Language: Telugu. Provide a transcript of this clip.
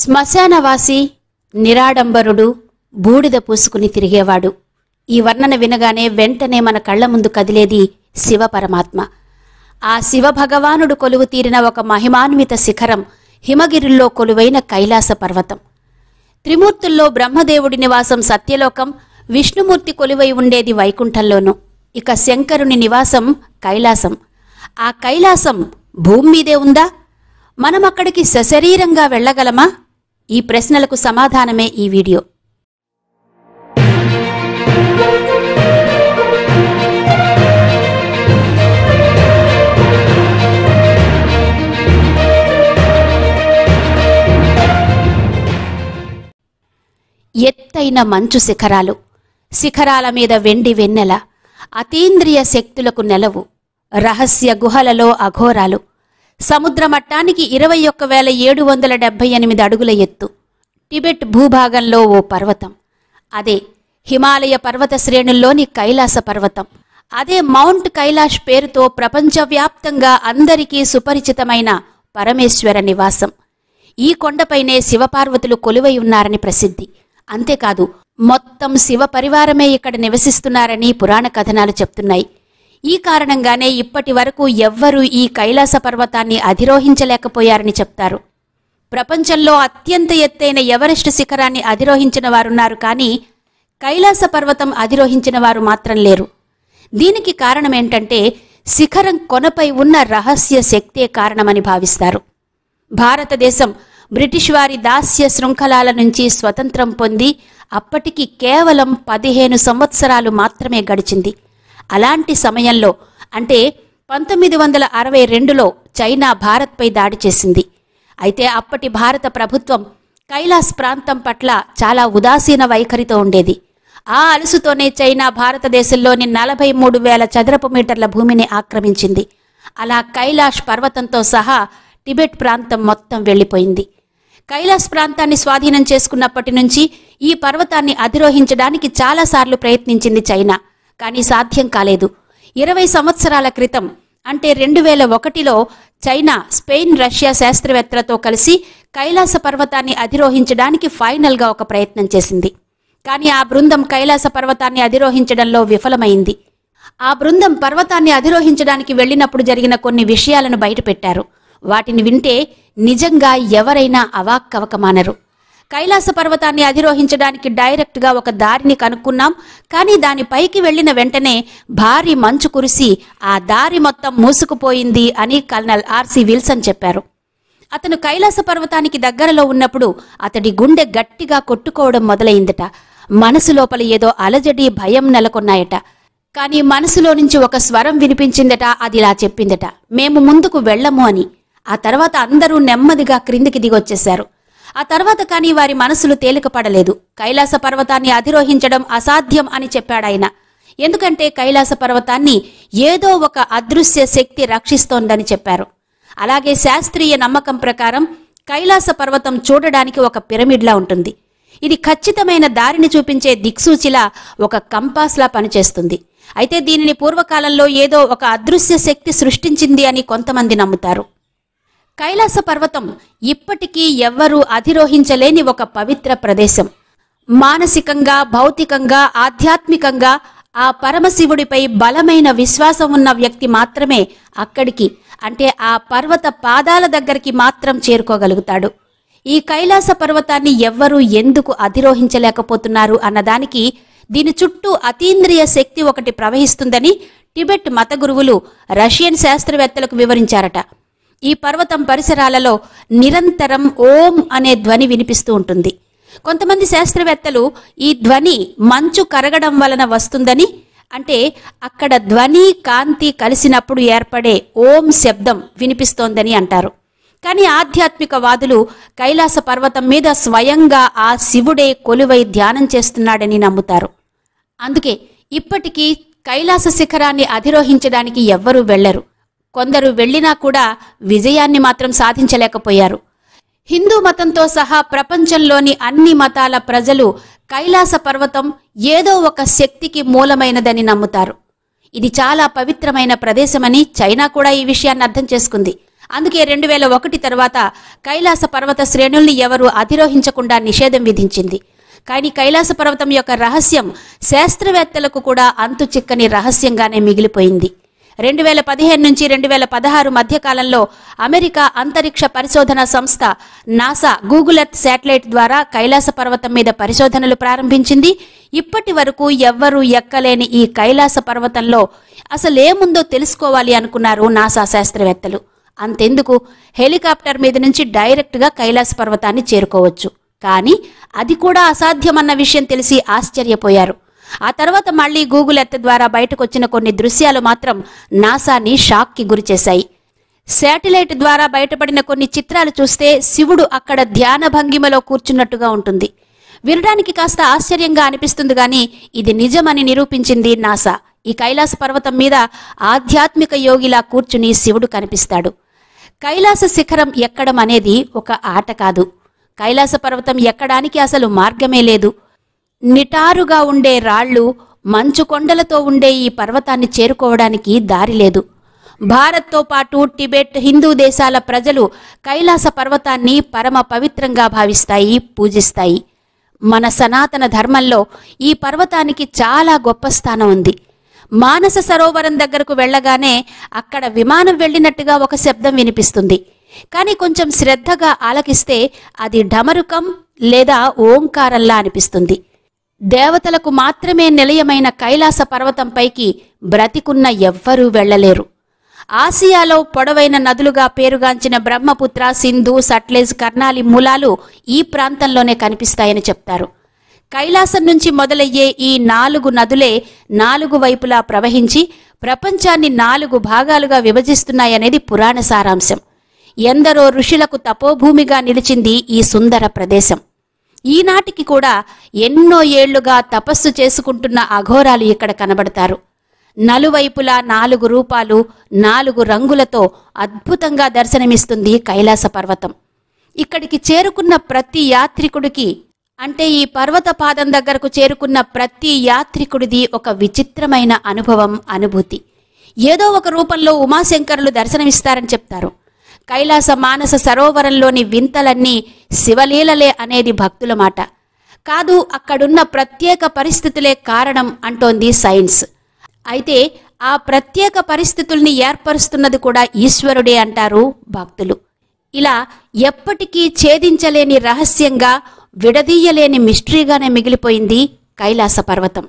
శ్మశానవాసి నిరాడంబరుడు బూడిద పూసుకుని తిరిగేవాడు ఈ వర్ణన వినగానే వెంటనే మన కళ్ల ముందు కదిలేది శివ పరమాత్మ ఆ శివ భగవానుడు కొలువు తీరిన ఒక మహిమాన్విత శిఖరం హిమగిరిలో కొలువైన కైలాస పర్వతం త్రిమూర్తుల్లో బ్రహ్మదేవుడి నివాసం సత్యలోకం విష్ణుమూర్తి కొలువై ఉండేది వైకుంఠంలోనూ ఇక శంకరుని నివాసం కైలాసం ఆ కైలాసం భూమి మీదే ఉందా మనం అక్కడికి సశరీరంగా వెళ్ళగలమా ఈ ప్రశ్నలకు సమాధానమే ఈ వీడియో ఎత్తైన మంచు శిఖరాలు శిఖరాల మీద వెండి వెన్నెల అతీంద్రియ శక్తులకు నెలవు రహస్య గుహలలో అఘోరాలు సముద్ర మట్టానికి ఇరవై ఒక్క వేల ఏడు వందల డెబ్భై ఎనిమిది అడుగుల ఎత్తు టిబెట్ భూభాగంలో ఓ పర్వతం అదే హిమాలయ పర్వత శ్రేణుల్లోని కైలాస పర్వతం అదే మౌంట్ కైలాష్ పేరుతో ప్రపంచవ్యాప్తంగా అందరికీ సుపరిచితమైన పరమేశ్వర నివాసం ఈ కొండపైనే శివపార్వతులు కొలువై ఉన్నారని ప్రసిద్ధి అంతేకాదు మొత్తం శివ పరివారమే ఇక్కడ నివసిస్తున్నారని పురాణ కథనాలు చెప్తున్నాయి ఈ కారణంగానే ఇప్పటి వరకు ఎవ్వరూ ఈ కైలాస పర్వతాన్ని అధిరోహించలేకపోయారని చెప్తారు ప్రపంచంలో అత్యంత ఎత్తైన ఎవరెస్ట్ శిఖరాన్ని అధిరోహించిన వారున్నారు కానీ కైలాస పర్వతం అధిరోహించిన వారు మాత్రం లేరు దీనికి కారణం ఏంటంటే శిఖరం కొనపై ఉన్న రహస్య శక్తే కారణమని భావిస్తారు భారతదేశం బ్రిటిష్ వారి దాస్య శృంఖలాల నుంచి స్వతంత్రం పొంది అప్పటికి కేవలం పదిహేను సంవత్సరాలు మాత్రమే గడిచింది అలాంటి సమయంలో అంటే పంతొమ్మిది వందల అరవై రెండులో చైనా భారత్పై దాడి చేసింది అయితే అప్పటి భారత ప్రభుత్వం కైలాస్ ప్రాంతం పట్ల చాలా ఉదాసీన వైఖరితో ఉండేది ఆ అలుసుతోనే చైనా భారతదేశంలోని నలభై మూడు వేల చదరపు మీటర్ల భూమిని ఆక్రమించింది అలా కైలాష్ పర్వతంతో సహా టిబెట్ ప్రాంతం మొత్తం వెళ్ళిపోయింది కైలాస్ ప్రాంతాన్ని స్వాధీనం చేసుకున్నప్పటి నుంచి ఈ పర్వతాన్ని అధిరోహించడానికి చాలాసార్లు ప్రయత్నించింది చైనా కానీ సాధ్యం కాలేదు ఇరవై సంవత్సరాల క్రితం అంటే రెండు వేల ఒకటిలో చైనా స్పెయిన్ రష్యా శాస్త్రవేత్తలతో కలిసి కైలాస పర్వతాన్ని అధిరోహించడానికి ఫైనల్గా ఒక ప్రయత్నం చేసింది కానీ ఆ బృందం కైలాస పర్వతాన్ని అధిరోహించడంలో విఫలమైంది ఆ బృందం పర్వతాన్ని అధిరోహించడానికి వెళ్ళినప్పుడు జరిగిన కొన్ని విషయాలను బయటపెట్టారు వాటిని వింటే నిజంగా ఎవరైనా అవాక్కవకమానరు కైలాస పర్వతాన్ని అధిరోహించడానికి డైరెక్ట్గా ఒక దారిని కనుక్కున్నాం కానీ దాని పైకి వెళ్లిన వెంటనే భారీ మంచు కురిసి ఆ దారి మొత్తం మూసుకుపోయింది అని కల్నల్ ఆర్సీ విల్సన్ చెప్పారు అతను కైలాస పర్వతానికి దగ్గరలో ఉన్నప్పుడు అతడి గుండె గట్టిగా కొట్టుకోవడం మొదలైందట మనసు లోపల ఏదో అలజడి భయం నెలకొన్నాయట కానీ మనసులో నుంచి ఒక స్వరం వినిపించిందట అది ఇలా చెప్పిందట మేము ముందుకు వెళ్ళము అని ఆ తర్వాత అందరూ నెమ్మదిగా క్రిందికి దిగొచ్చేశారు ఆ తర్వాత కానీ వారి మనసులు తేలికపడలేదు కైలాస పర్వతాన్ని అధిరోహించడం అసాధ్యం అని చెప్పాడాయన ఎందుకంటే కైలాస పర్వతాన్ని ఏదో ఒక అదృశ్య శక్తి రక్షిస్తోందని చెప్పారు అలాగే శాస్త్రీయ నమ్మకం ప్రకారం కైలాస పర్వతం చూడడానికి ఒక పిరమిడ్లా ఉంటుంది ఇది ఖచ్చితమైన దారిని చూపించే దిక్సూచిలా ఒక కంపాస్లా పనిచేస్తుంది అయితే దీనిని పూర్వకాలంలో ఏదో ఒక అదృశ్య శక్తి సృష్టించింది అని కొంతమంది నమ్ముతారు కైలాస పర్వతం ఇప్పటికీ ఎవ్వరూ అధిరోహించలేని ఒక పవిత్ర ప్రదేశం మానసికంగా భౌతికంగా ఆధ్యాత్మికంగా ఆ పరమశివుడిపై బలమైన విశ్వాసం ఉన్న వ్యక్తి మాత్రమే అక్కడికి అంటే ఆ పర్వత పాదాల దగ్గరికి మాత్రం చేరుకోగలుగుతాడు ఈ కైలాస పర్వతాన్ని ఎవ్వరూ ఎందుకు అధిరోహించలేకపోతున్నారు అన్నదానికి దీని చుట్టూ అతీంద్రియ శక్తి ఒకటి ప్రవహిస్తుందని టిబెట్ మత గురువులు రష్యన్ శాస్త్రవేత్తలకు వివరించారట ఈ పర్వతం పరిసరాలలో నిరంతరం ఓం అనే ధ్వని వినిపిస్తూ ఉంటుంది కొంతమంది శాస్త్రవేత్తలు ఈ ధ్వని మంచు కరగడం వలన వస్తుందని అంటే అక్కడ ధ్వని కాంతి కలిసినప్పుడు ఏర్పడే ఓం శబ్దం వినిపిస్తోందని అంటారు కానీ ఆధ్యాత్మిక వాదులు కైలాస పర్వతం మీద స్వయంగా ఆ శివుడే కొలువై ధ్యానం చేస్తున్నాడని నమ్ముతారు అందుకే ఇప్పటికీ కైలాస శిఖరాన్ని అధిరోహించడానికి ఎవ్వరూ వెళ్లరు కొందరు వెళ్ళినా కూడా విజయాన్ని మాత్రం సాధించలేకపోయారు హిందూ మతంతో సహా ప్రపంచంలోని అన్ని మతాల ప్రజలు కైలాస పర్వతం ఏదో ఒక శక్తికి మూలమైనదని నమ్ముతారు ఇది చాలా పవిత్రమైన ప్రదేశమని చైనా కూడా ఈ విషయాన్ని అర్థం చేసుకుంది అందుకే రెండు వేల ఒకటి తర్వాత కైలాస పర్వత శ్రేణుల్ని ఎవరు అధిరోహించకుండా నిషేధం విధించింది కానీ కైలాస పర్వతం యొక్క రహస్యం శాస్త్రవేత్తలకు కూడా అంతు చిక్కని రహస్యంగానే మిగిలిపోయింది రెండు వేల పదిహేను నుంచి రెండు వేల పదహారు మధ్యకాలంలో అమెరికా అంతరిక్ష పరిశోధన సంస్థ నాసా గూగుల్ ఎర్త్ శాటిలైట్ ద్వారా కైలాస పర్వతం మీద పరిశోధనలు ప్రారంభించింది ఇప్పటి వరకు ఎవ్వరూ ఎక్కలేని ఈ కైలాస పర్వతంలో అసలేముందో తెలుసుకోవాలి అనుకున్నారు నాసా శాస్త్రవేత్తలు అంతెందుకు హెలికాప్టర్ మీద నుంచి డైరెక్ట్గా కైలాస పర్వతాన్ని చేరుకోవచ్చు కానీ అది కూడా అసాధ్యమన్న విషయం తెలిసి ఆశ్చర్యపోయారు ఆ తర్వాత మళ్ళీ గూగుల్ ఎర్త్ ద్వారా బయటకు వచ్చిన కొన్ని దృశ్యాలు మాత్రం నాసాని షాక్కి గురిచేశాయి శాటిలైట్ ద్వారా బయటపడిన కొన్ని చిత్రాలు చూస్తే శివుడు అక్కడ ధ్యాన భంగిమలో కూర్చున్నట్టుగా ఉంటుంది వినడానికి కాస్త ఆశ్చర్యంగా అనిపిస్తుంది కానీ ఇది నిజమని నిరూపించింది నాసా ఈ కైలాస పర్వతం మీద ఆధ్యాత్మిక యోగిలా కూర్చుని శివుడు కనిపిస్తాడు కైలాస శిఖరం ఎక్కడం అనేది ఒక ఆట కాదు కైలాస పర్వతం ఎక్కడానికి అసలు మార్గమే లేదు నిటారుగా ఉండే రాళ్ళు మంచు కొండలతో ఉండే ఈ పర్వతాన్ని చేరుకోవడానికి దారి లేదు భారత్తో పాటు టిబెట్ హిందూ దేశాల ప్రజలు కైలాస పర్వతాన్ని పరమ పవిత్రంగా భావిస్తాయి పూజిస్తాయి మన సనాతన ధర్మంలో ఈ పర్వతానికి చాలా గొప్ప స్థానం ఉంది మానస సరోవరం దగ్గరకు వెళ్ళగానే అక్కడ విమానం వెళ్ళినట్టుగా ఒక శబ్దం వినిపిస్తుంది కానీ కొంచెం శ్రద్ధగా ఆలకిస్తే అది ఢమరుకం లేదా ఓంకారంలా అనిపిస్తుంది దేవతలకు మాత్రమే నిలయమైన కైలాస పర్వతంపైకి బ్రతికున్న ఎవ్వరూ వెళ్ళలేరు ఆసియాలో పొడవైన నదులుగా పేరుగాంచిన బ్రహ్మపుత్ర సింధు సట్లేజ్ కర్ణాలి మూలాలు ఈ ప్రాంతంలోనే కనిపిస్తాయని చెప్తారు కైలాసం నుంచి మొదలయ్యే ఈ నాలుగు నదులే నాలుగు వైపులా ప్రవహించి ప్రపంచాన్ని నాలుగు భాగాలుగా విభజిస్తున్నాయనేది పురాణ సారాంశం ఎందరో ఋషులకు తపోభూమిగా నిలిచింది ఈ సుందర ప్రదేశం ఈనాటికి కూడా ఎన్నో ఏళ్లుగా తపస్సు చేసుకుంటున్న అఘోరాలు ఇక్కడ కనబడతారు నలువైపులా నాలుగు రూపాలు నాలుగు రంగులతో అద్భుతంగా దర్శనమిస్తుంది కైలాస పర్వతం ఇక్కడికి చేరుకున్న ప్రతి యాత్రికుడికి అంటే ఈ పర్వత పాదం దగ్గరకు చేరుకున్న ప్రతి యాత్రికుడిది ఒక విచిత్రమైన అనుభవం అనుభూతి ఏదో ఒక రూపంలో ఉమాశంకరులు దర్శనమిస్తారని చెప్తారు కైలాస మానస సరోవరంలోని వింతలన్నీ శివలీలలే అనేది భక్తుల మాట కాదు అక్కడున్న ప్రత్యేక పరిస్థితులే కారణం అంటోంది సైన్స్ అయితే ఆ ప్రత్యేక పరిస్థితుల్ని ఏర్పరుస్తున్నది కూడా ఈశ్వరుడే అంటారు భక్తులు ఇలా ఎప్పటికీ ఛేదించలేని రహస్యంగా విడదీయలేని మిస్టరీగానే మిగిలిపోయింది కైలాస పర్వతం